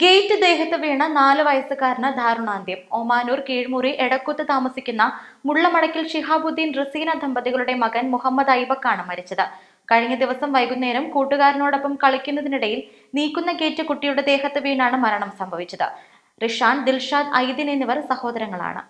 gate ദേഹത്ത് വീണ നാല് വയസ്സുകാരന് ദാരുണാന്ത്യം ഒമാനൂർ കീഴ്മുറി എടക്കുത്ത് താമസിക്കുന്ന മുള്ളമടക്കിൽ ഷിഹാബുദ്ദീൻ റസീന ദമ്പതികളുടെ മകൻ മുഹമ്മദ് ഐബക്കാണ് മരിച്ചത് കഴിഞ്ഞ ദിവസം വൈകുന്നേരം കൂട്ടുകാരനോടൊപ്പം കളിക്കുന്നതിനിടയിൽ നീക്കുന്ന ഗേറ്റ് കുട്ടിയുടെ ദേഹത്ത് വീണാണ് മരണം സംഭവിച്ചത് റിഷാൻ ദിൽഷാദ് ഐദിൻ എന്നിവർ സഹോദരങ്ങളാണ്